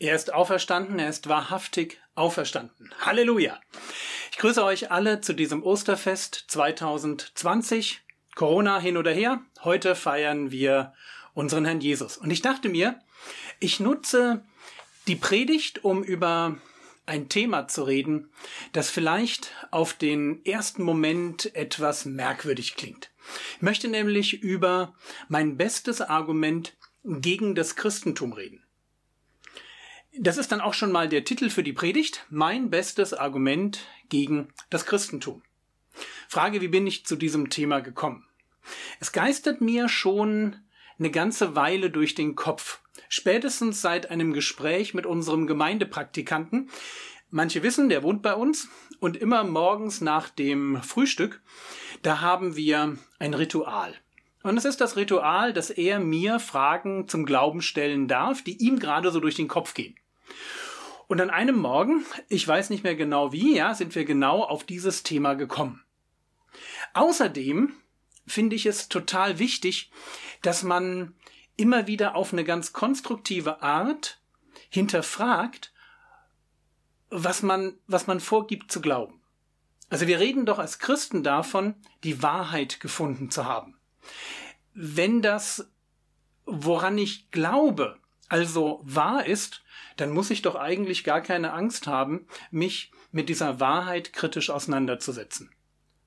Er ist auferstanden, er ist wahrhaftig auferstanden. Halleluja! Ich grüße euch alle zu diesem Osterfest 2020. Corona hin oder her. Heute feiern wir unseren Herrn Jesus. Und ich dachte mir, ich nutze die Predigt, um über ein Thema zu reden, das vielleicht auf den ersten Moment etwas merkwürdig klingt. Ich möchte nämlich über mein bestes Argument gegen das Christentum reden. Das ist dann auch schon mal der Titel für die Predigt. Mein bestes Argument gegen das Christentum. Frage, wie bin ich zu diesem Thema gekommen? Es geistert mir schon eine ganze Weile durch den Kopf. Spätestens seit einem Gespräch mit unserem Gemeindepraktikanten. Manche wissen, der wohnt bei uns und immer morgens nach dem Frühstück, da haben wir ein Ritual. Und es ist das Ritual, dass er mir Fragen zum Glauben stellen darf, die ihm gerade so durch den Kopf gehen. Und an einem Morgen, ich weiß nicht mehr genau wie, ja, sind wir genau auf dieses Thema gekommen. Außerdem finde ich es total wichtig, dass man immer wieder auf eine ganz konstruktive Art hinterfragt, was man, was man vorgibt zu glauben. Also wir reden doch als Christen davon, die Wahrheit gefunden zu haben. Wenn das, woran ich glaube, also wahr ist, dann muss ich doch eigentlich gar keine Angst haben, mich mit dieser Wahrheit kritisch auseinanderzusetzen.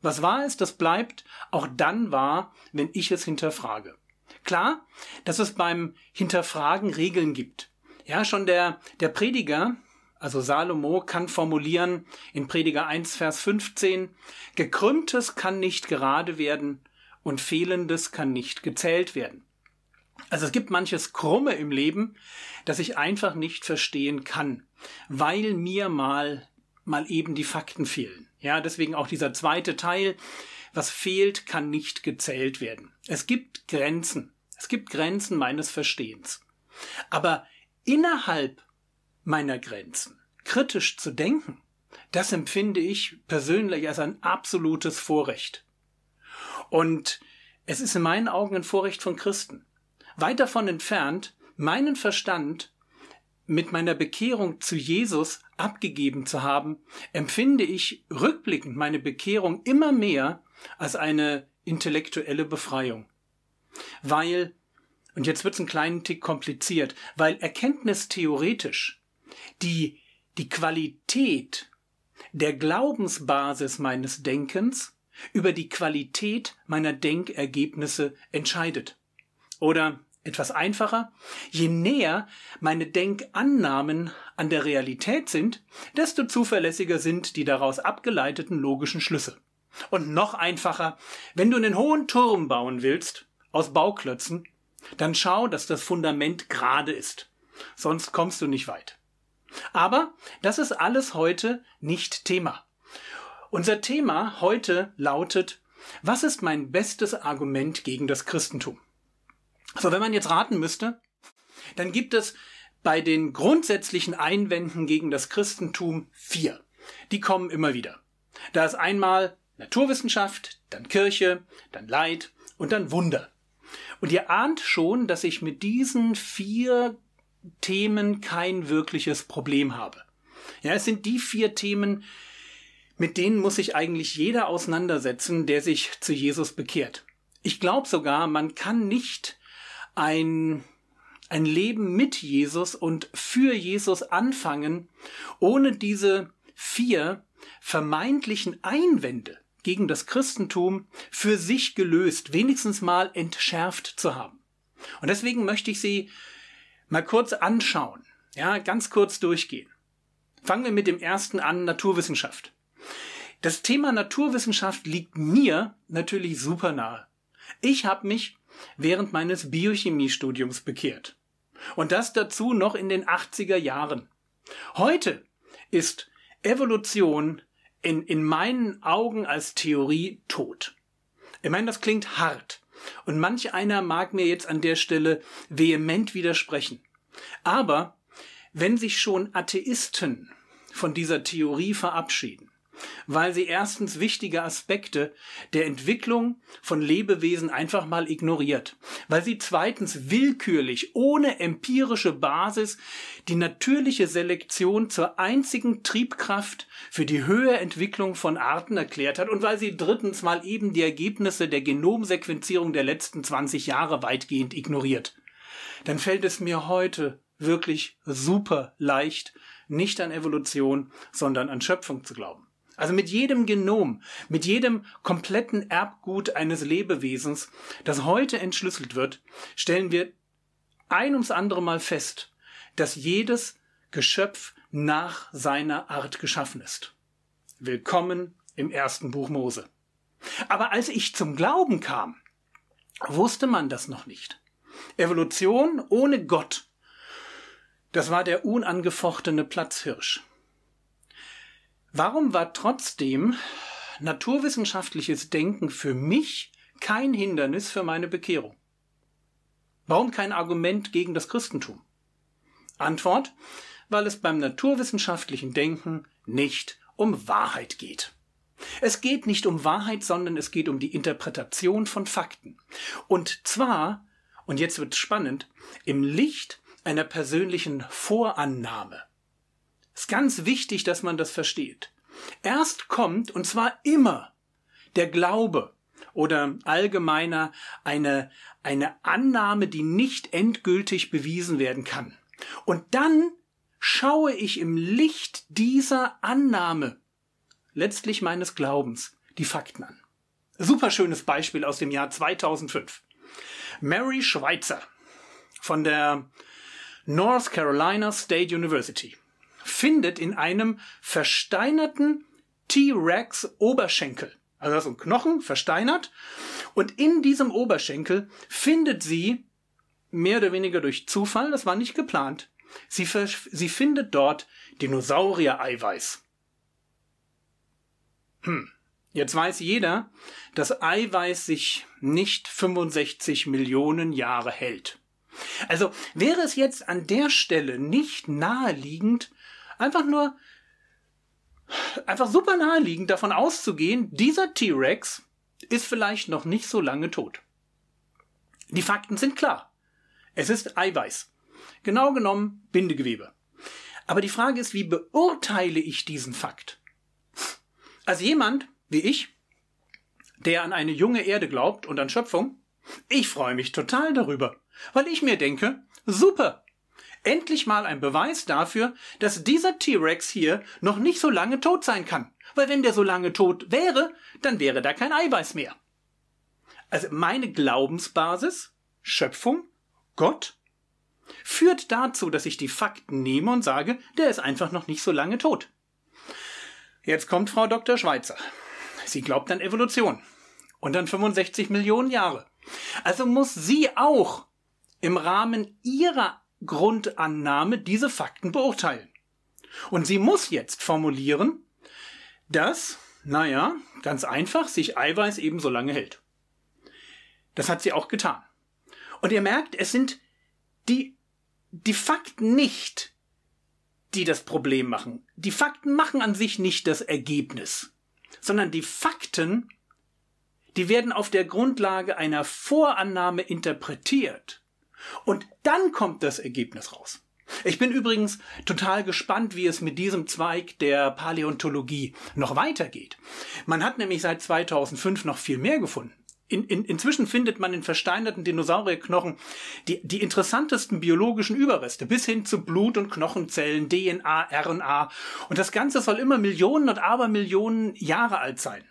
Was wahr ist, das bleibt auch dann wahr, wenn ich es hinterfrage. Klar, dass es beim Hinterfragen Regeln gibt. Ja, schon der, der Prediger, also Salomo, kann formulieren in Prediger 1, Vers 15, Gekrümmtes kann nicht gerade werden und Fehlendes kann nicht gezählt werden. Also es gibt manches Krumme im Leben, das ich einfach nicht verstehen kann, weil mir mal mal eben die Fakten fehlen. Ja, deswegen auch dieser zweite Teil, was fehlt, kann nicht gezählt werden. Es gibt Grenzen. Es gibt Grenzen meines Verstehens. Aber innerhalb meiner Grenzen kritisch zu denken, das empfinde ich persönlich als ein absolutes Vorrecht. Und es ist in meinen Augen ein Vorrecht von Christen weit davon entfernt, meinen Verstand mit meiner Bekehrung zu Jesus abgegeben zu haben, empfinde ich rückblickend meine Bekehrung immer mehr als eine intellektuelle Befreiung. Weil, und jetzt wird's einen kleinen Tick kompliziert, weil Erkenntnis theoretisch die, die Qualität der Glaubensbasis meines Denkens über die Qualität meiner Denkergebnisse entscheidet. Oder etwas einfacher, je näher meine Denkannahmen an der Realität sind, desto zuverlässiger sind die daraus abgeleiteten logischen Schlüsse. Und noch einfacher, wenn du einen hohen Turm bauen willst, aus Bauklötzen, dann schau, dass das Fundament gerade ist. Sonst kommst du nicht weit. Aber das ist alles heute nicht Thema. Unser Thema heute lautet, was ist mein bestes Argument gegen das Christentum? So, wenn man jetzt raten müsste, dann gibt es bei den grundsätzlichen Einwänden gegen das Christentum vier. Die kommen immer wieder. Da ist einmal Naturwissenschaft, dann Kirche, dann Leid und dann Wunder. Und ihr ahnt schon, dass ich mit diesen vier Themen kein wirkliches Problem habe. Ja, es sind die vier Themen, mit denen muss sich eigentlich jeder auseinandersetzen, der sich zu Jesus bekehrt. Ich glaube sogar, man kann nicht ein, ein Leben mit Jesus und für Jesus anfangen, ohne diese vier vermeintlichen Einwände gegen das Christentum für sich gelöst, wenigstens mal entschärft zu haben. Und deswegen möchte ich sie mal kurz anschauen, ja, ganz kurz durchgehen. Fangen wir mit dem ersten an, Naturwissenschaft. Das Thema Naturwissenschaft liegt mir natürlich super nahe. Ich habe mich während meines Biochemiestudiums bekehrt. Und das dazu noch in den 80er Jahren. Heute ist Evolution in, in meinen Augen als Theorie tot. Ich meine, das klingt hart. Und manch einer mag mir jetzt an der Stelle vehement widersprechen. Aber wenn sich schon Atheisten von dieser Theorie verabschieden, weil sie erstens wichtige Aspekte der Entwicklung von Lebewesen einfach mal ignoriert, weil sie zweitens willkürlich, ohne empirische Basis, die natürliche Selektion zur einzigen Triebkraft für die höhere Entwicklung von Arten erklärt hat und weil sie drittens mal eben die Ergebnisse der Genomsequenzierung der letzten 20 Jahre weitgehend ignoriert. Dann fällt es mir heute wirklich super leicht, nicht an Evolution, sondern an Schöpfung zu glauben. Also mit jedem Genom, mit jedem kompletten Erbgut eines Lebewesens, das heute entschlüsselt wird, stellen wir ein ums andere Mal fest, dass jedes Geschöpf nach seiner Art geschaffen ist. Willkommen im ersten Buch Mose. Aber als ich zum Glauben kam, wusste man das noch nicht. Evolution ohne Gott, das war der unangefochtene Platzhirsch. Warum war trotzdem naturwissenschaftliches Denken für mich kein Hindernis für meine Bekehrung? Warum kein Argument gegen das Christentum? Antwort, weil es beim naturwissenschaftlichen Denken nicht um Wahrheit geht. Es geht nicht um Wahrheit, sondern es geht um die Interpretation von Fakten. Und zwar, und jetzt wird spannend, im Licht einer persönlichen Vorannahme. Ist ganz wichtig, dass man das versteht. Erst kommt, und zwar immer, der Glaube oder allgemeiner eine, eine Annahme, die nicht endgültig bewiesen werden kann. Und dann schaue ich im Licht dieser Annahme, letztlich meines Glaubens, die Fakten an. Superschönes Beispiel aus dem Jahr 2005. Mary Schweitzer von der North Carolina State University findet in einem versteinerten T-Rex Oberschenkel. Also das ist ein Knochen, versteinert. Und in diesem Oberschenkel findet sie, mehr oder weniger durch Zufall, das war nicht geplant, sie, sie findet dort Dinosaurier-Eiweiß. Hm. Jetzt weiß jeder, dass Eiweiß sich nicht 65 Millionen Jahre hält. Also wäre es jetzt an der Stelle nicht naheliegend, einfach nur einfach super naheliegend davon auszugehen, dieser T-Rex ist vielleicht noch nicht so lange tot. Die Fakten sind klar. Es ist Eiweiß. Genau genommen Bindegewebe. Aber die Frage ist, wie beurteile ich diesen Fakt? Als jemand wie ich, der an eine junge Erde glaubt und an Schöpfung, ich freue mich total darüber, weil ich mir denke, super, Endlich mal ein Beweis dafür, dass dieser T-Rex hier noch nicht so lange tot sein kann. Weil wenn der so lange tot wäre, dann wäre da kein Eiweiß mehr. Also meine Glaubensbasis, Schöpfung, Gott, führt dazu, dass ich die Fakten nehme und sage, der ist einfach noch nicht so lange tot. Jetzt kommt Frau Dr. Schweizer. Sie glaubt an Evolution. Und an 65 Millionen Jahre. Also muss sie auch im Rahmen ihrer Grundannahme diese Fakten beurteilen. Und sie muss jetzt formulieren, dass, naja, ganz einfach, sich Eiweiß eben so lange hält. Das hat sie auch getan. Und ihr merkt, es sind die, die Fakten nicht, die das Problem machen. Die Fakten machen an sich nicht das Ergebnis, sondern die Fakten, die werden auf der Grundlage einer Vorannahme interpretiert. Und dann kommt das Ergebnis raus. Ich bin übrigens total gespannt, wie es mit diesem Zweig der Paläontologie noch weitergeht. Man hat nämlich seit 2005 noch viel mehr gefunden. In, in, inzwischen findet man in versteinerten Dinosaurierknochen die, die interessantesten biologischen Überreste, bis hin zu Blut- und Knochenzellen, DNA, RNA. Und das Ganze soll immer Millionen und Abermillionen Jahre alt sein.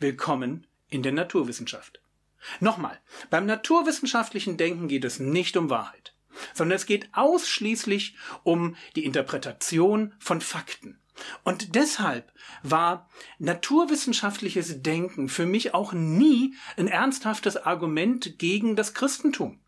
Willkommen in der Naturwissenschaft. Nochmal, beim naturwissenschaftlichen Denken geht es nicht um Wahrheit, sondern es geht ausschließlich um die Interpretation von Fakten. Und deshalb war naturwissenschaftliches Denken für mich auch nie ein ernsthaftes Argument gegen das Christentum.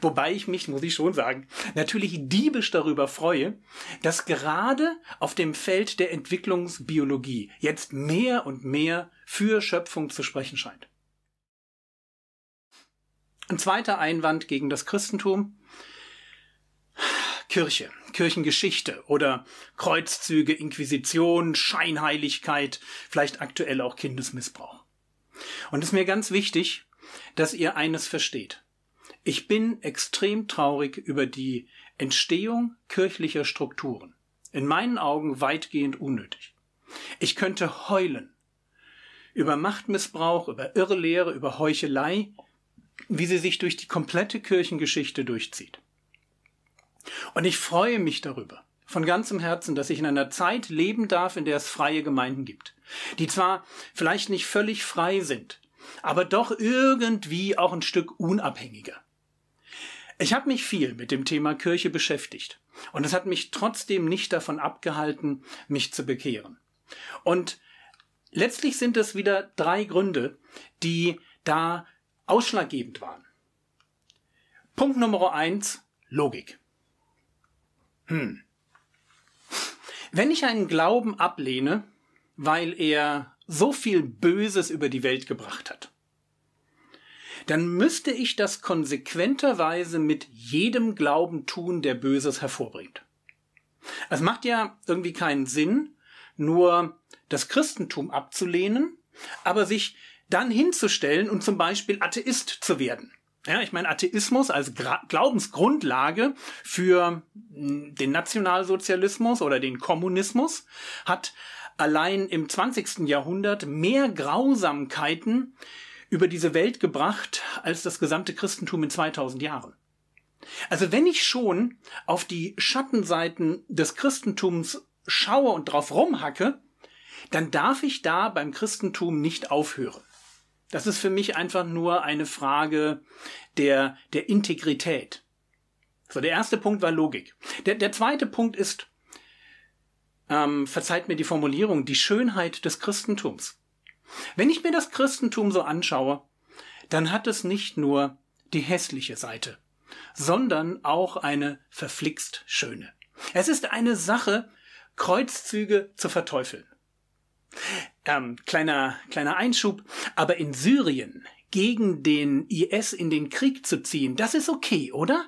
Wobei ich mich, muss ich schon sagen, natürlich diebisch darüber freue, dass gerade auf dem Feld der Entwicklungsbiologie jetzt mehr und mehr für Schöpfung zu sprechen scheint. Ein zweiter Einwand gegen das Christentum. Kirche, Kirchengeschichte oder Kreuzzüge, Inquisition, Scheinheiligkeit, vielleicht aktuell auch Kindesmissbrauch. Und es ist mir ganz wichtig, dass ihr eines versteht. Ich bin extrem traurig über die Entstehung kirchlicher Strukturen. In meinen Augen weitgehend unnötig. Ich könnte heulen über Machtmissbrauch, über Irrlehre, über Heuchelei, wie sie sich durch die komplette Kirchengeschichte durchzieht. Und ich freue mich darüber, von ganzem Herzen, dass ich in einer Zeit leben darf, in der es freie Gemeinden gibt, die zwar vielleicht nicht völlig frei sind, aber doch irgendwie auch ein Stück unabhängiger. Ich habe mich viel mit dem Thema Kirche beschäftigt und es hat mich trotzdem nicht davon abgehalten, mich zu bekehren. Und letztlich sind es wieder drei Gründe, die da ausschlaggebend waren. Punkt Nummer 1, Logik. Hm. Wenn ich einen Glauben ablehne, weil er so viel Böses über die Welt gebracht hat, dann müsste ich das konsequenterweise mit jedem Glauben tun, der Böses hervorbringt. Es macht ja irgendwie keinen Sinn, nur das Christentum abzulehnen, aber sich dann hinzustellen und zum Beispiel Atheist zu werden. Ja, ich meine, Atheismus als Glaubensgrundlage für hm, den Nationalsozialismus oder den Kommunismus hat allein im 20. Jahrhundert mehr Grausamkeiten über diese Welt gebracht als das gesamte Christentum in 2000 Jahren. Also wenn ich schon auf die Schattenseiten des Christentums schaue und drauf rumhacke, dann darf ich da beim Christentum nicht aufhören. Das ist für mich einfach nur eine Frage der, der Integrität. So, der erste Punkt war Logik. Der, der zweite Punkt ist, ähm, verzeiht mir die Formulierung, die Schönheit des Christentums. Wenn ich mir das Christentum so anschaue, dann hat es nicht nur die hässliche Seite, sondern auch eine verflixt schöne. Es ist eine Sache, Kreuzzüge zu verteufeln. Ähm, kleiner, kleiner Einschub. Aber in Syrien gegen den IS in den Krieg zu ziehen, das ist okay, oder?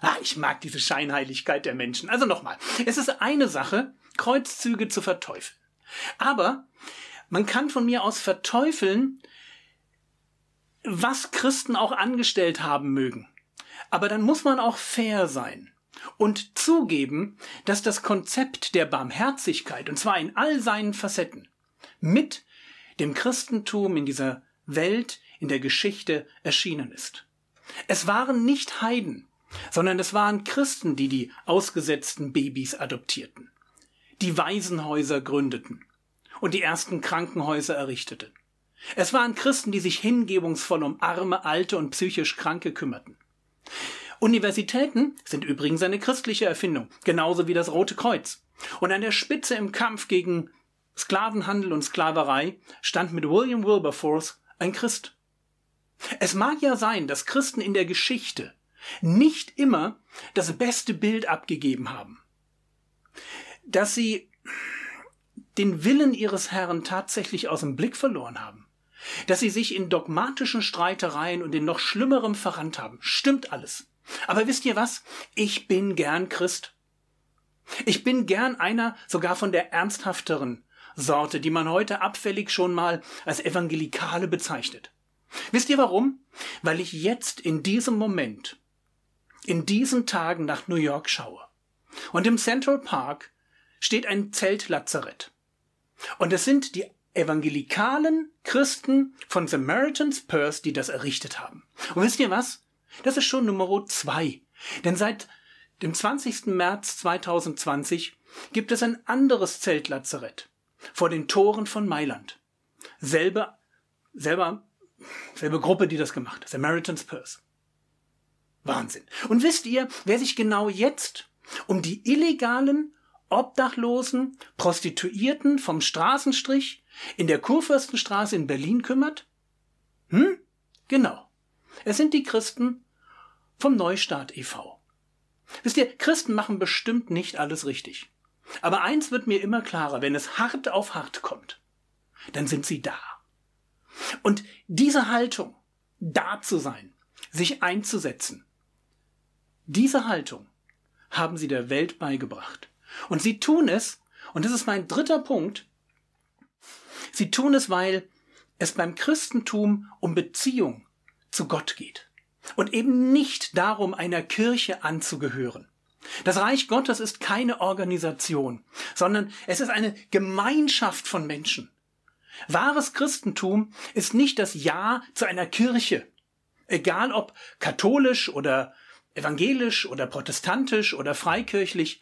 Ah, ich mag diese Scheinheiligkeit der Menschen. Also nochmal. Es ist eine Sache, Kreuzzüge zu verteufeln. Aber man kann von mir aus verteufeln, was Christen auch angestellt haben mögen. Aber dann muss man auch fair sein und zugeben, dass das Konzept der Barmherzigkeit, und zwar in all seinen Facetten, mit dem Christentum in dieser Welt, in der Geschichte erschienen ist. Es waren nicht Heiden, sondern es waren Christen, die die ausgesetzten Babys adoptierten, die Waisenhäuser gründeten und die ersten Krankenhäuser errichteten. Es waren Christen, die sich hingebungsvoll um arme, alte und psychisch Kranke kümmerten. Universitäten sind übrigens eine christliche Erfindung, genauso wie das Rote Kreuz. Und an der Spitze im Kampf gegen Sklavenhandel und Sklaverei stand mit William Wilberforce ein Christ. Es mag ja sein, dass Christen in der Geschichte nicht immer das beste Bild abgegeben haben, dass sie den Willen ihres Herrn tatsächlich aus dem Blick verloren haben, dass sie sich in dogmatischen Streitereien und in noch schlimmerem verrannt haben. Stimmt alles. Aber wisst ihr was? Ich bin gern Christ. Ich bin gern einer sogar von der ernsthafteren Sorte, die man heute abfällig schon mal als Evangelikale bezeichnet. Wisst ihr warum? Weil ich jetzt in diesem Moment, in diesen Tagen nach New York schaue. Und im Central Park steht ein Zeltlazarett. Und es sind die evangelikalen Christen von Samaritan's Purse, die das errichtet haben. Und wisst ihr was? Das ist schon Nummer zwei. Denn seit dem 20. März 2020 gibt es ein anderes Zeltlazarett vor den Toren von Mailand. Selbe, selber, selbe Gruppe, die das gemacht hat. Samaritans Purse. Wahnsinn. Und wisst ihr, wer sich genau jetzt um die illegalen, obdachlosen, Prostituierten vom Straßenstrich in der Kurfürstenstraße in Berlin kümmert? Hm? Genau. Es sind die Christen vom Neustart e.V. Wisst ihr, Christen machen bestimmt nicht alles richtig. Aber eins wird mir immer klarer, wenn es hart auf hart kommt, dann sind sie da. Und diese Haltung, da zu sein, sich einzusetzen, diese Haltung haben sie der Welt beigebracht. Und sie tun es, und das ist mein dritter Punkt, sie tun es, weil es beim Christentum um Beziehung zu Gott geht und eben nicht darum, einer Kirche anzugehören. Das Reich Gottes ist keine Organisation, sondern es ist eine Gemeinschaft von Menschen. Wahres Christentum ist nicht das Ja zu einer Kirche, egal ob katholisch oder evangelisch oder protestantisch oder freikirchlich.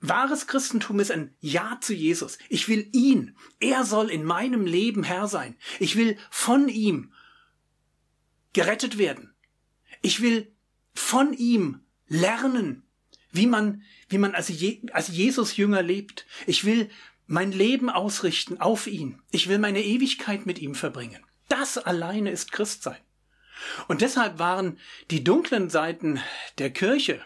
Wahres Christentum ist ein Ja zu Jesus. Ich will ihn. Er soll in meinem Leben Herr sein. Ich will von ihm gerettet werden. Ich will von ihm lernen, wie man, wie man als, Je als Jesus Jünger lebt. Ich will mein Leben ausrichten auf ihn. Ich will meine Ewigkeit mit ihm verbringen. Das alleine ist Christsein. Und deshalb waren die dunklen Seiten der Kirche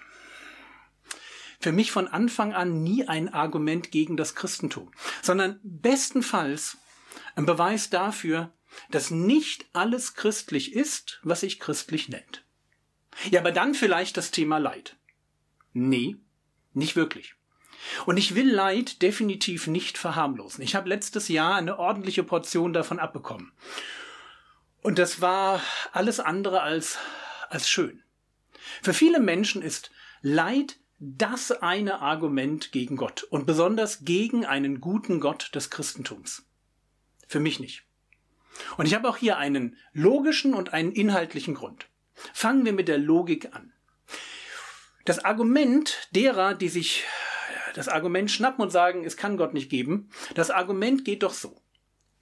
für mich von Anfang an nie ein Argument gegen das Christentum, sondern bestenfalls ein Beweis dafür, dass nicht alles christlich ist, was sich christlich nennt. Ja, aber dann vielleicht das Thema Leid. Nee, nicht wirklich. Und ich will Leid definitiv nicht verharmlosen. Ich habe letztes Jahr eine ordentliche Portion davon abbekommen. Und das war alles andere als, als schön. Für viele Menschen ist Leid das eine Argument gegen Gott und besonders gegen einen guten Gott des Christentums. Für mich nicht. Und ich habe auch hier einen logischen und einen inhaltlichen Grund. Fangen wir mit der Logik an. Das Argument derer, die sich äh, das Argument schnappen und sagen, es kann Gott nicht geben, das Argument geht doch so.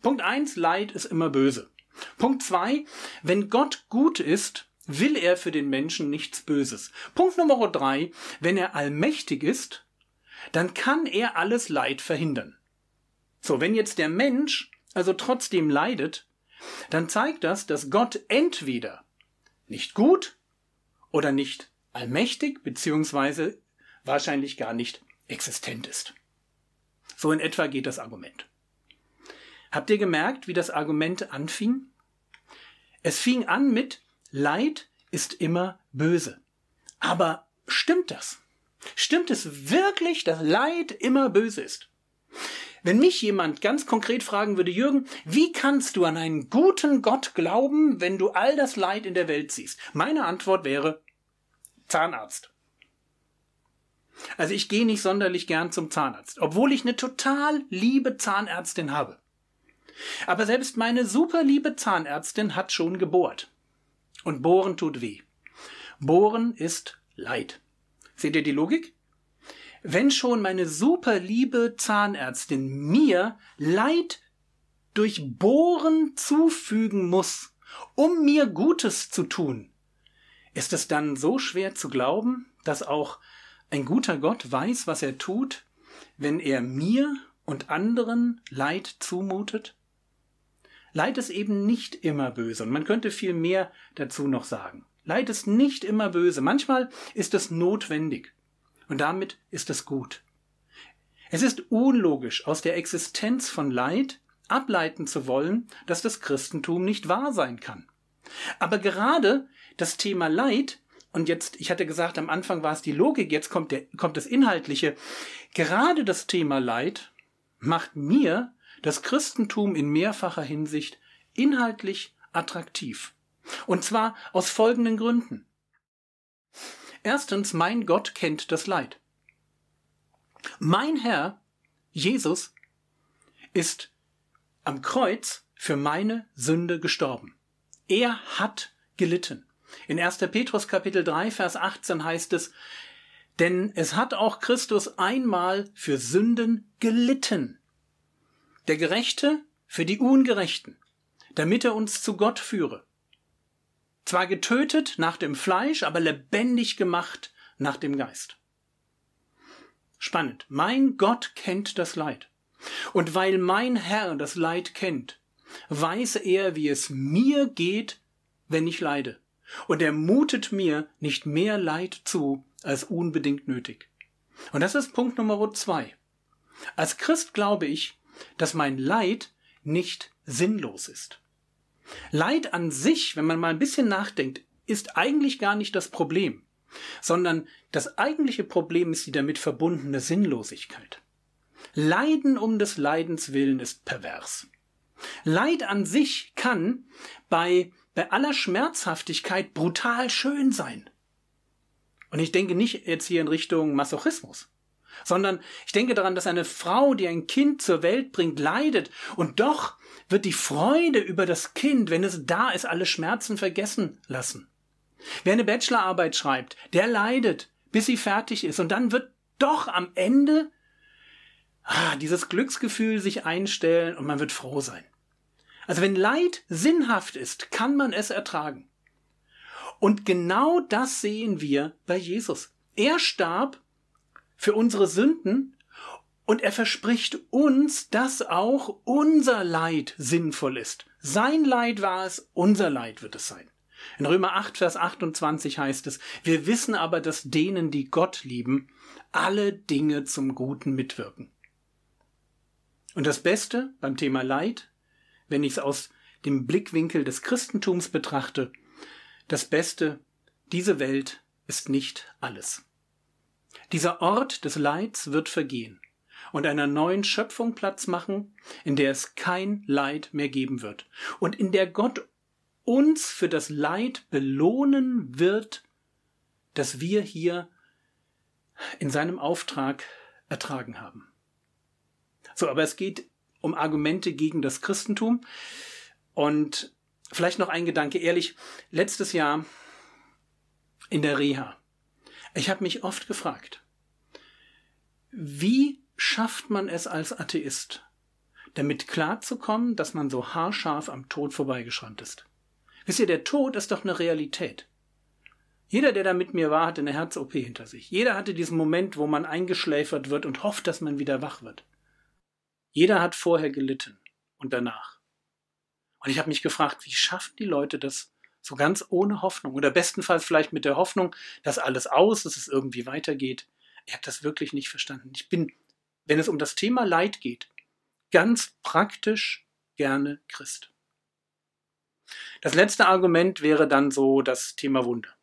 Punkt eins: Leid ist immer böse. Punkt zwei: wenn Gott gut ist, will er für den Menschen nichts Böses. Punkt Nummer drei: wenn er allmächtig ist, dann kann er alles Leid verhindern. So, wenn jetzt der Mensch also trotzdem leidet, dann zeigt das, dass Gott entweder nicht gut oder nicht allmächtig beziehungsweise wahrscheinlich gar nicht existent ist. So in etwa geht das Argument. Habt ihr gemerkt, wie das Argument anfing? Es fing an mit Leid ist immer böse. Aber stimmt das? Stimmt es wirklich, dass Leid immer böse ist? Wenn mich jemand ganz konkret fragen würde, Jürgen, wie kannst du an einen guten Gott glauben, wenn du all das Leid in der Welt siehst? Meine Antwort wäre, Zahnarzt. Also ich gehe nicht sonderlich gern zum Zahnarzt, obwohl ich eine total liebe Zahnärztin habe. Aber selbst meine super liebe Zahnärztin hat schon gebohrt. Und bohren tut weh. Bohren ist Leid. Seht ihr die Logik? Wenn schon meine super liebe Zahnärztin mir Leid durch Bohren zufügen muss, um mir Gutes zu tun, ist es dann so schwer zu glauben, dass auch ein guter Gott weiß, was er tut, wenn er mir und anderen Leid zumutet? Leid ist eben nicht immer böse und man könnte viel mehr dazu noch sagen. Leid ist nicht immer böse. Manchmal ist es notwendig und damit ist es gut. Es ist unlogisch, aus der Existenz von Leid ableiten zu wollen, dass das Christentum nicht wahr sein kann. Aber gerade das Thema Leid, und jetzt, ich hatte gesagt, am Anfang war es die Logik, jetzt kommt, der, kommt das Inhaltliche, gerade das Thema Leid macht mir das Christentum in mehrfacher Hinsicht inhaltlich attraktiv. Und zwar aus folgenden Gründen. Erstens, mein Gott kennt das Leid. Mein Herr, Jesus, ist am Kreuz für meine Sünde gestorben. Er hat gelitten. In 1. Petrus Kapitel 3, Vers 18 heißt es, denn es hat auch Christus einmal für Sünden gelitten. Der Gerechte für die Ungerechten, damit er uns zu Gott führe. Zwar getötet nach dem Fleisch, aber lebendig gemacht nach dem Geist. Spannend. Mein Gott kennt das Leid. Und weil mein Herr das Leid kennt, weiß er, wie es mir geht, wenn ich leide und er mutet mir nicht mehr Leid zu, als unbedingt nötig. Und das ist Punkt Nummer zwei. Als Christ glaube ich, dass mein Leid nicht sinnlos ist. Leid an sich, wenn man mal ein bisschen nachdenkt, ist eigentlich gar nicht das Problem, sondern das eigentliche Problem ist die damit verbundene Sinnlosigkeit. Leiden um des Leidens willen ist pervers. Leid an sich kann bei bei aller Schmerzhaftigkeit brutal schön sein. Und ich denke nicht jetzt hier in Richtung Masochismus, sondern ich denke daran, dass eine Frau, die ein Kind zur Welt bringt, leidet und doch wird die Freude über das Kind, wenn es da ist, alle Schmerzen vergessen lassen. Wer eine Bachelorarbeit schreibt, der leidet, bis sie fertig ist und dann wird doch am Ende ah, dieses Glücksgefühl sich einstellen und man wird froh sein. Also wenn Leid sinnhaft ist, kann man es ertragen. Und genau das sehen wir bei Jesus. Er starb für unsere Sünden und er verspricht uns, dass auch unser Leid sinnvoll ist. Sein Leid war es, unser Leid wird es sein. In Römer 8, Vers 28 heißt es, wir wissen aber, dass denen, die Gott lieben, alle Dinge zum Guten mitwirken. Und das Beste beim Thema Leid, wenn ich es aus dem Blickwinkel des Christentums betrachte, das Beste, diese Welt ist nicht alles. Dieser Ort des Leids wird vergehen und einer neuen Schöpfung Platz machen, in der es kein Leid mehr geben wird und in der Gott uns für das Leid belohnen wird, das wir hier in seinem Auftrag ertragen haben. So, aber es geht um Argumente gegen das Christentum. Und vielleicht noch ein Gedanke, ehrlich, letztes Jahr in der Reha, ich habe mich oft gefragt, wie schafft man es als Atheist, damit klarzukommen, dass man so haarscharf am Tod vorbeigeschrammt ist? Wisst ihr, der Tod ist doch eine Realität. Jeder, der da mit mir war, hatte eine Herz-OP hinter sich. Jeder hatte diesen Moment, wo man eingeschläfert wird und hofft, dass man wieder wach wird. Jeder hat vorher gelitten und danach. Und ich habe mich gefragt, wie schaffen die Leute das so ganz ohne Hoffnung oder bestenfalls vielleicht mit der Hoffnung, dass alles aus, dass es irgendwie weitergeht. Ich habe das wirklich nicht verstanden. Ich bin, wenn es um das Thema Leid geht, ganz praktisch gerne Christ. Das letzte Argument wäre dann so das Thema Wunder.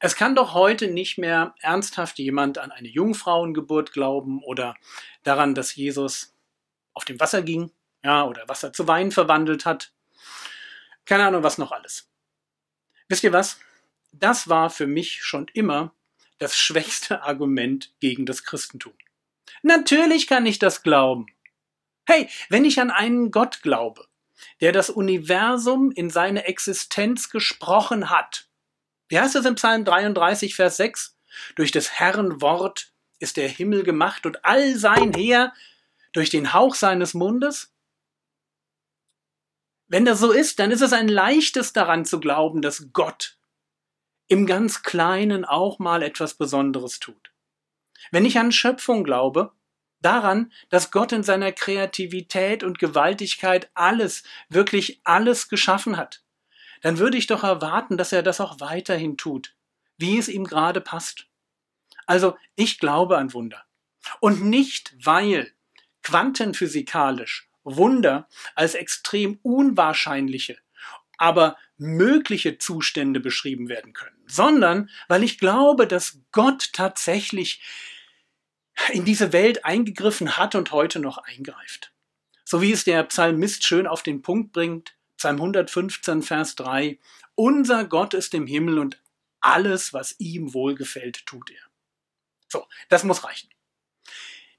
Es kann doch heute nicht mehr ernsthaft jemand an eine Jungfrauengeburt glauben oder daran, dass Jesus auf dem Wasser ging, ja, oder Wasser zu Wein verwandelt hat. Keine Ahnung, was noch alles. Wisst ihr was? Das war für mich schon immer das schwächste Argument gegen das Christentum. Natürlich kann ich das glauben. Hey, wenn ich an einen Gott glaube, der das Universum in seine Existenz gesprochen hat, wie heißt es im Psalm 33, Vers 6? Durch des Herrn Wort ist der Himmel gemacht und all sein Heer durch den Hauch seines Mundes? Wenn das so ist, dann ist es ein leichtes daran zu glauben, dass Gott im ganz Kleinen auch mal etwas Besonderes tut. Wenn ich an Schöpfung glaube, daran, dass Gott in seiner Kreativität und Gewaltigkeit alles, wirklich alles geschaffen hat, dann würde ich doch erwarten, dass er das auch weiterhin tut, wie es ihm gerade passt. Also ich glaube an Wunder. Und nicht, weil quantenphysikalisch Wunder als extrem unwahrscheinliche, aber mögliche Zustände beschrieben werden können, sondern weil ich glaube, dass Gott tatsächlich in diese Welt eingegriffen hat und heute noch eingreift. So wie es der Psalmist schön auf den Punkt bringt, Psalm 115, Vers 3, unser Gott ist im Himmel und alles, was ihm wohlgefällt, tut er. So, das muss reichen.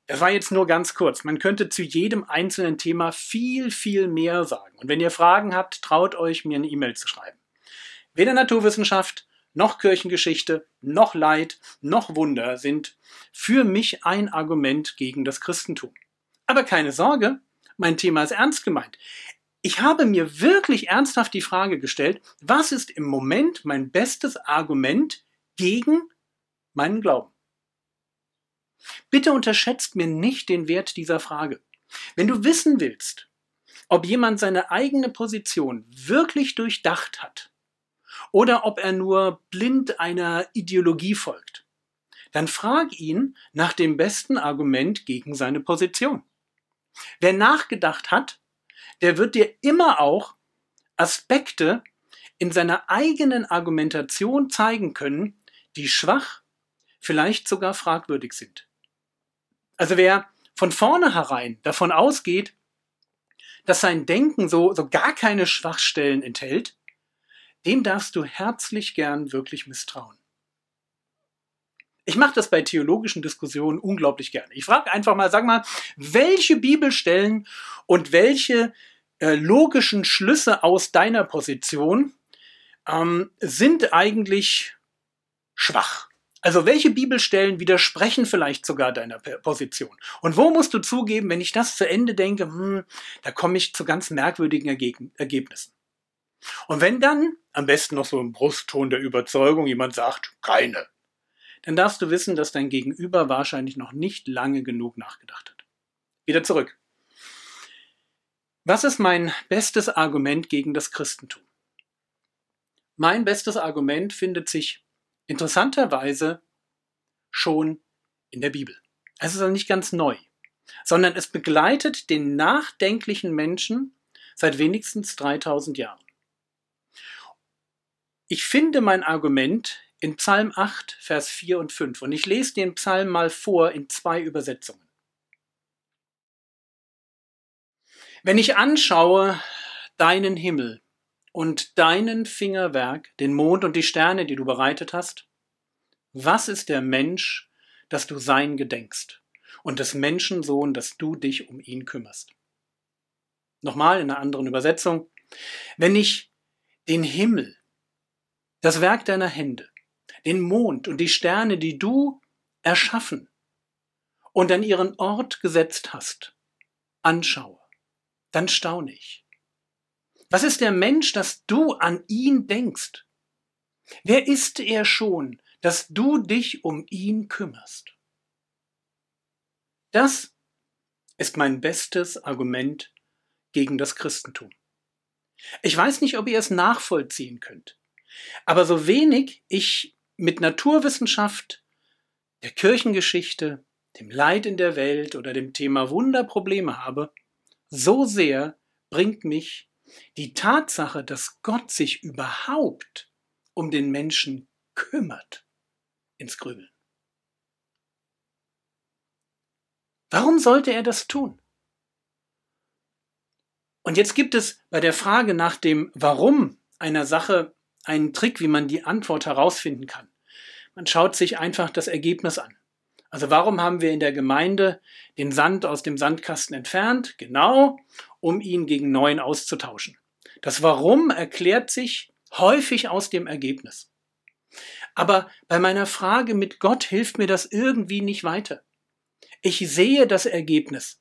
Das war jetzt nur ganz kurz. Man könnte zu jedem einzelnen Thema viel, viel mehr sagen. Und wenn ihr Fragen habt, traut euch, mir eine E-Mail zu schreiben. Weder Naturwissenschaft, noch Kirchengeschichte, noch Leid, noch Wunder sind für mich ein Argument gegen das Christentum. Aber keine Sorge, mein Thema ist ernst gemeint. Ich habe mir wirklich ernsthaft die Frage gestellt, was ist im Moment mein bestes Argument gegen meinen Glauben? Bitte unterschätzt mir nicht den Wert dieser Frage. Wenn du wissen willst, ob jemand seine eigene Position wirklich durchdacht hat oder ob er nur blind einer Ideologie folgt, dann frag ihn nach dem besten Argument gegen seine Position. Wer nachgedacht hat, der wird dir immer auch Aspekte in seiner eigenen Argumentation zeigen können, die schwach, vielleicht sogar fragwürdig sind. Also wer von vornherein davon ausgeht, dass sein Denken so, so gar keine Schwachstellen enthält, dem darfst du herzlich gern wirklich misstrauen. Ich mache das bei theologischen Diskussionen unglaublich gerne. Ich frage einfach mal, sag mal, welche Bibelstellen und welche äh, logischen Schlüsse aus deiner Position ähm, sind eigentlich schwach? Also welche Bibelstellen widersprechen vielleicht sogar deiner Position? Und wo musst du zugeben, wenn ich das zu Ende denke, hm, da komme ich zu ganz merkwürdigen Ergegen Ergebnissen. Und wenn dann, am besten noch so im Brustton der Überzeugung, jemand sagt, keine, dann darfst du wissen, dass dein Gegenüber wahrscheinlich noch nicht lange genug nachgedacht hat. Wieder zurück. Was ist mein bestes Argument gegen das Christentum? Mein bestes Argument findet sich interessanterweise schon in der Bibel. Es ist also nicht ganz neu, sondern es begleitet den nachdenklichen Menschen seit wenigstens 3000 Jahren. Ich finde mein Argument in Psalm 8, Vers 4 und 5. Und ich lese den Psalm mal vor in zwei Übersetzungen. Wenn ich anschaue deinen Himmel und deinen Fingerwerk, den Mond und die Sterne, die du bereitet hast, was ist der Mensch, dass du sein gedenkst und des Menschensohn, dass du dich um ihn kümmerst? Nochmal in einer anderen Übersetzung. Wenn ich den Himmel, das Werk deiner Hände, den Mond und die Sterne, die du erschaffen und an ihren Ort gesetzt hast, anschaue, dann staune ich. Was ist der Mensch, dass du an ihn denkst? Wer ist er schon, dass du dich um ihn kümmerst? Das ist mein bestes Argument gegen das Christentum. Ich weiß nicht, ob ihr es nachvollziehen könnt, aber so wenig ich mit Naturwissenschaft, der Kirchengeschichte, dem Leid in der Welt oder dem Thema Wunder Probleme habe, so sehr bringt mich die Tatsache, dass Gott sich überhaupt um den Menschen kümmert, ins Grübeln. Warum sollte er das tun? Und jetzt gibt es bei der Frage nach dem Warum einer Sache einen Trick, wie man die Antwort herausfinden kann. Man schaut sich einfach das Ergebnis an. Also warum haben wir in der Gemeinde den Sand aus dem Sandkasten entfernt? Genau, um ihn gegen neuen auszutauschen. Das Warum erklärt sich häufig aus dem Ergebnis. Aber bei meiner Frage mit Gott hilft mir das irgendwie nicht weiter. Ich sehe das Ergebnis,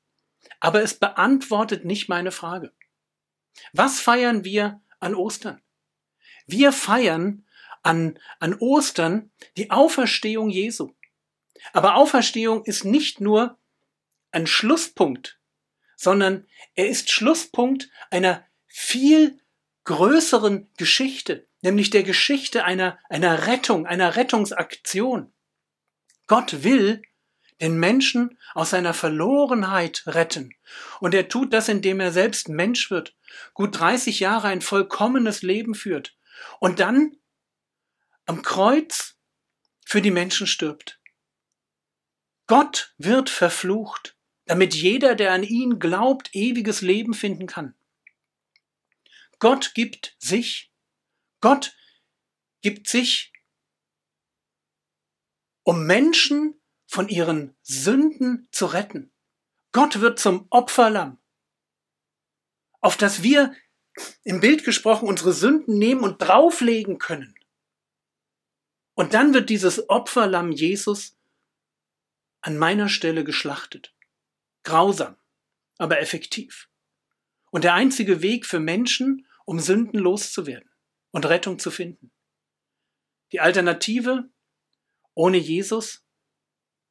aber es beantwortet nicht meine Frage. Was feiern wir an Ostern? Wir feiern an, an Ostern die Auferstehung Jesu. Aber Auferstehung ist nicht nur ein Schlusspunkt, sondern er ist Schlusspunkt einer viel größeren Geschichte, nämlich der Geschichte einer, einer Rettung, einer Rettungsaktion. Gott will den Menschen aus seiner Verlorenheit retten. Und er tut das, indem er selbst Mensch wird, gut 30 Jahre ein vollkommenes Leben führt und dann am Kreuz für die Menschen stirbt. Gott wird verflucht, damit jeder, der an ihn glaubt, ewiges Leben finden kann. Gott gibt sich, Gott gibt sich, um Menschen von ihren Sünden zu retten. Gott wird zum Opferlamm, auf das wir im Bild gesprochen unsere Sünden nehmen und drauflegen können. Und dann wird dieses Opferlamm Jesus an meiner Stelle geschlachtet. Grausam, aber effektiv. Und der einzige Weg für Menschen, um Sünden loszuwerden und Rettung zu finden. Die Alternative ohne Jesus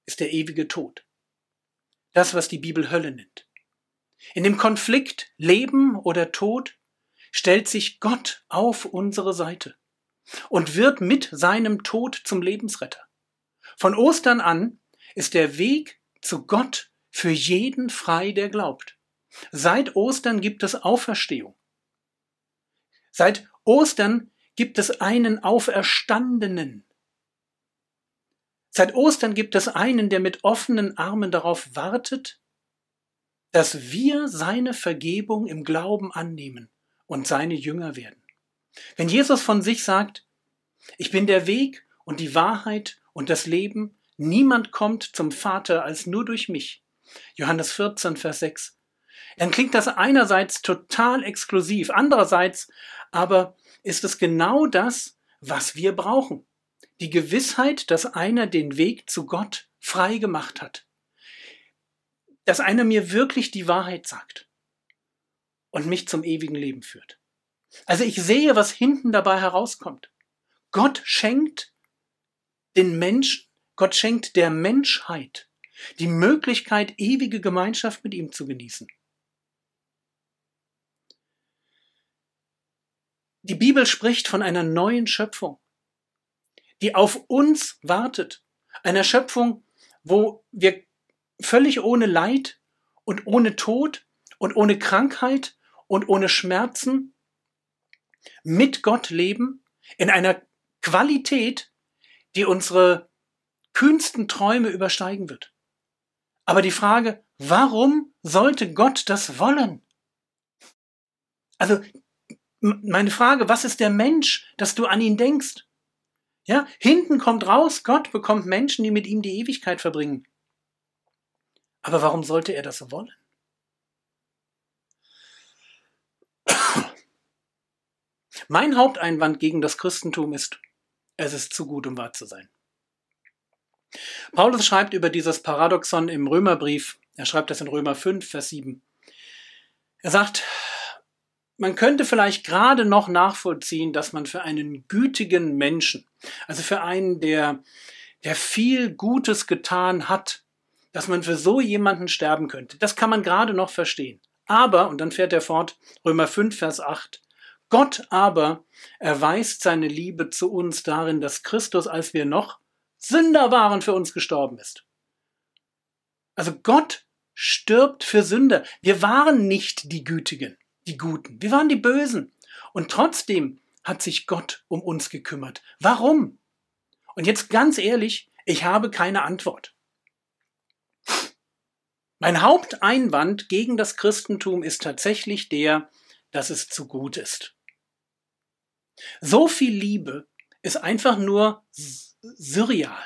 ist der ewige Tod. Das, was die Bibel Hölle nennt. In dem Konflikt Leben oder Tod stellt sich Gott auf unsere Seite und wird mit seinem Tod zum Lebensretter. Von Ostern an ist der Weg zu Gott für jeden frei, der glaubt. Seit Ostern gibt es Auferstehung. Seit Ostern gibt es einen Auferstandenen. Seit Ostern gibt es einen, der mit offenen Armen darauf wartet, dass wir seine Vergebung im Glauben annehmen und seine Jünger werden. Wenn Jesus von sich sagt, ich bin der Weg und die Wahrheit und das Leben, niemand kommt zum Vater als nur durch mich. Johannes 14, Vers 6. Dann klingt das einerseits total exklusiv, andererseits aber ist es genau das, was wir brauchen. Die Gewissheit, dass einer den Weg zu Gott frei gemacht hat. Dass einer mir wirklich die Wahrheit sagt und mich zum ewigen Leben führt. Also ich sehe, was hinten dabei herauskommt. Gott schenkt den Menschen, Gott schenkt der Menschheit die Möglichkeit, ewige Gemeinschaft mit ihm zu genießen. Die Bibel spricht von einer neuen Schöpfung, die auf uns wartet. Einer Schöpfung, wo wir völlig ohne Leid und ohne Tod und ohne Krankheit und ohne Schmerzen mit Gott leben, in einer Qualität, die unsere kühnsten Träume übersteigen wird. Aber die Frage, warum sollte Gott das wollen? Also meine Frage, was ist der Mensch, dass du an ihn denkst? Ja, hinten kommt raus, Gott bekommt Menschen, die mit ihm die Ewigkeit verbringen. Aber warum sollte er das wollen? Mein Haupteinwand gegen das Christentum ist, es ist zu gut, um wahr zu sein. Paulus schreibt über dieses Paradoxon im Römerbrief. Er schreibt das in Römer 5, Vers 7. Er sagt, man könnte vielleicht gerade noch nachvollziehen, dass man für einen gütigen Menschen, also für einen, der, der viel Gutes getan hat, dass man für so jemanden sterben könnte. Das kann man gerade noch verstehen. Aber, und dann fährt er fort, Römer 5, Vers 8, Gott aber erweist seine Liebe zu uns darin, dass Christus, als wir noch Sünder waren, für uns gestorben ist. Also Gott stirbt für Sünder. Wir waren nicht die Gütigen, die Guten. Wir waren die Bösen. Und trotzdem hat sich Gott um uns gekümmert. Warum? Und jetzt ganz ehrlich, ich habe keine Antwort. Mein Haupteinwand gegen das Christentum ist tatsächlich der, dass es zu gut ist. So viel Liebe ist einfach nur surreal.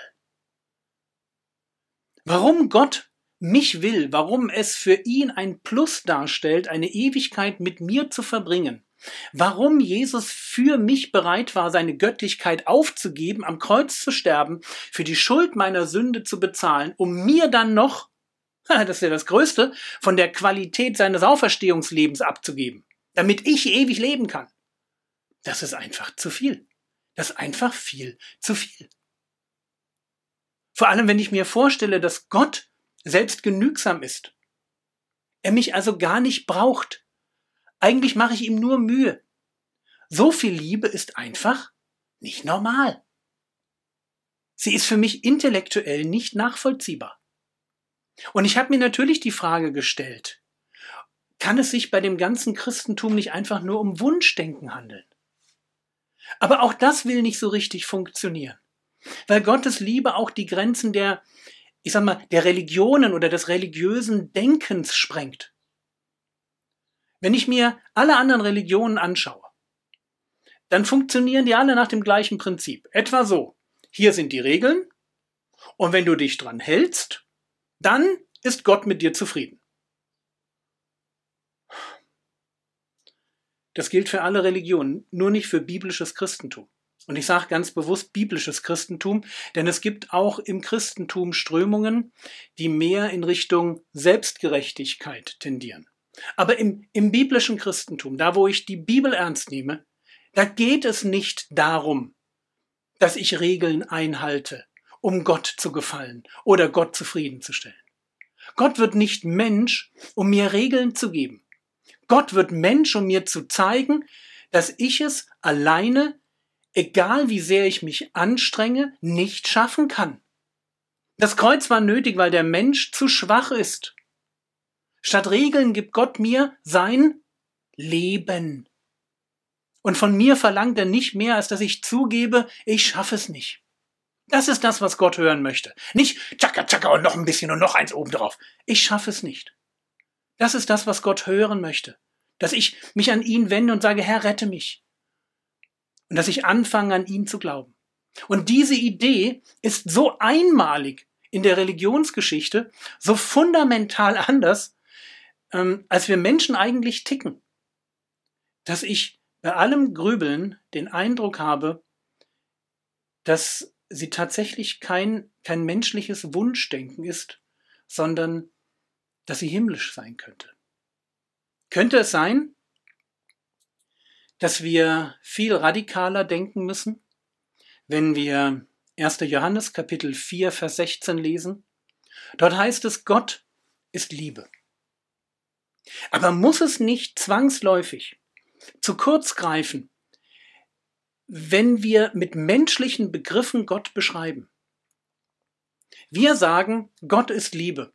Warum Gott mich will, warum es für ihn ein Plus darstellt, eine Ewigkeit mit mir zu verbringen, warum Jesus für mich bereit war, seine Göttlichkeit aufzugeben, am Kreuz zu sterben, für die Schuld meiner Sünde zu bezahlen, um mir dann noch, das ist ja das Größte, von der Qualität seines Auferstehungslebens abzugeben, damit ich ewig leben kann das ist einfach zu viel. Das ist einfach viel zu viel. Vor allem, wenn ich mir vorstelle, dass Gott selbst genügsam ist. Er mich also gar nicht braucht. Eigentlich mache ich ihm nur Mühe. So viel Liebe ist einfach nicht normal. Sie ist für mich intellektuell nicht nachvollziehbar. Und ich habe mir natürlich die Frage gestellt, kann es sich bei dem ganzen Christentum nicht einfach nur um Wunschdenken handeln? Aber auch das will nicht so richtig funktionieren. Weil Gottes Liebe auch die Grenzen der, ich sag mal, der Religionen oder des religiösen Denkens sprengt. Wenn ich mir alle anderen Religionen anschaue, dann funktionieren die alle nach dem gleichen Prinzip. Etwa so. Hier sind die Regeln. Und wenn du dich dran hältst, dann ist Gott mit dir zufrieden. Das gilt für alle Religionen, nur nicht für biblisches Christentum. Und ich sage ganz bewusst biblisches Christentum, denn es gibt auch im Christentum Strömungen, die mehr in Richtung Selbstgerechtigkeit tendieren. Aber im, im biblischen Christentum, da wo ich die Bibel ernst nehme, da geht es nicht darum, dass ich Regeln einhalte, um Gott zu gefallen oder Gott zufriedenzustellen. Gott wird nicht Mensch, um mir Regeln zu geben. Gott wird Mensch, um mir zu zeigen, dass ich es alleine, egal wie sehr ich mich anstrenge, nicht schaffen kann. Das Kreuz war nötig, weil der Mensch zu schwach ist. Statt Regeln gibt Gott mir sein Leben. Und von mir verlangt er nicht mehr, als dass ich zugebe, ich schaffe es nicht. Das ist das, was Gott hören möchte. Nicht tschakka, tschakka und noch ein bisschen und noch eins obendrauf. Ich schaffe es nicht. Das ist das, was Gott hören möchte. Dass ich mich an ihn wende und sage, Herr, rette mich. Und dass ich anfange, an ihn zu glauben. Und diese Idee ist so einmalig in der Religionsgeschichte, so fundamental anders, ähm, als wir Menschen eigentlich ticken, dass ich bei allem Grübeln den Eindruck habe, dass sie tatsächlich kein, kein menschliches Wunschdenken ist, sondern dass sie himmlisch sein könnte. Könnte es sein, dass wir viel radikaler denken müssen, wenn wir 1. Johannes Kapitel 4, Vers 16 lesen? Dort heißt es, Gott ist Liebe. Aber muss es nicht zwangsläufig zu kurz greifen, wenn wir mit menschlichen Begriffen Gott beschreiben? Wir sagen, Gott ist Liebe.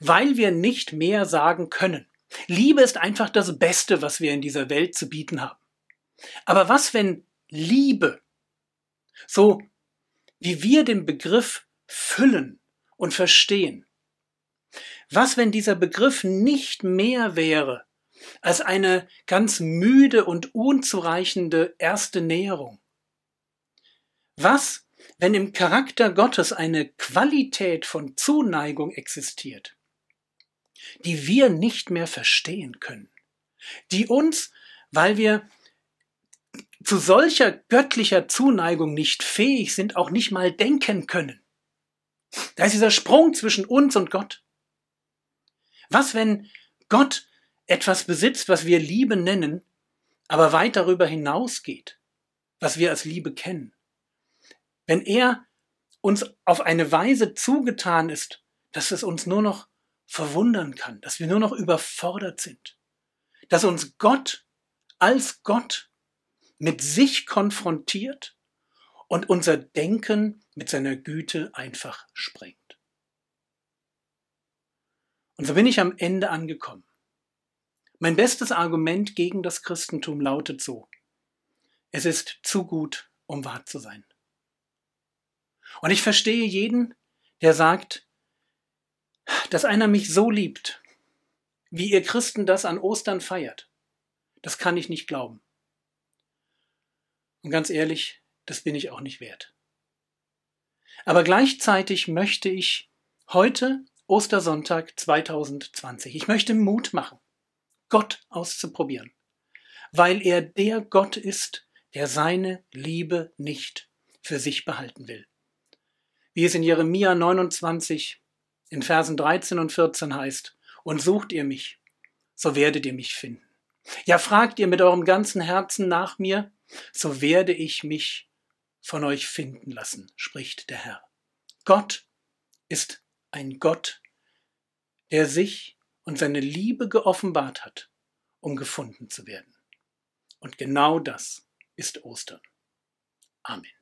Weil wir nicht mehr sagen können. Liebe ist einfach das Beste, was wir in dieser Welt zu bieten haben. Aber was, wenn Liebe, so wie wir den Begriff füllen und verstehen, was, wenn dieser Begriff nicht mehr wäre als eine ganz müde und unzureichende erste Näherung? Was, wenn im Charakter Gottes eine Qualität von Zuneigung existiert, die wir nicht mehr verstehen können, die uns, weil wir zu solcher göttlicher Zuneigung nicht fähig sind, auch nicht mal denken können. Da ist dieser Sprung zwischen uns und Gott. Was, wenn Gott etwas besitzt, was wir Liebe nennen, aber weit darüber hinausgeht, was wir als Liebe kennen? Wenn er uns auf eine Weise zugetan ist, dass es uns nur noch verwundern kann, dass wir nur noch überfordert sind, dass uns Gott als Gott mit sich konfrontiert und unser Denken mit seiner Güte einfach sprengt. Und so bin ich am Ende angekommen. Mein bestes Argument gegen das Christentum lautet so, es ist zu gut, um wahr zu sein. Und ich verstehe jeden, der sagt, dass einer mich so liebt, wie ihr Christen das an Ostern feiert. Das kann ich nicht glauben. Und ganz ehrlich, das bin ich auch nicht wert. Aber gleichzeitig möchte ich heute, Ostersonntag 2020, ich möchte Mut machen, Gott auszuprobieren, weil er der Gott ist, der seine Liebe nicht für sich behalten will wie es in Jeremia 29 in Versen 13 und 14 heißt, und sucht ihr mich, so werdet ihr mich finden. Ja, fragt ihr mit eurem ganzen Herzen nach mir, so werde ich mich von euch finden lassen, spricht der Herr. Gott ist ein Gott, der sich und seine Liebe geoffenbart hat, um gefunden zu werden. Und genau das ist Ostern. Amen.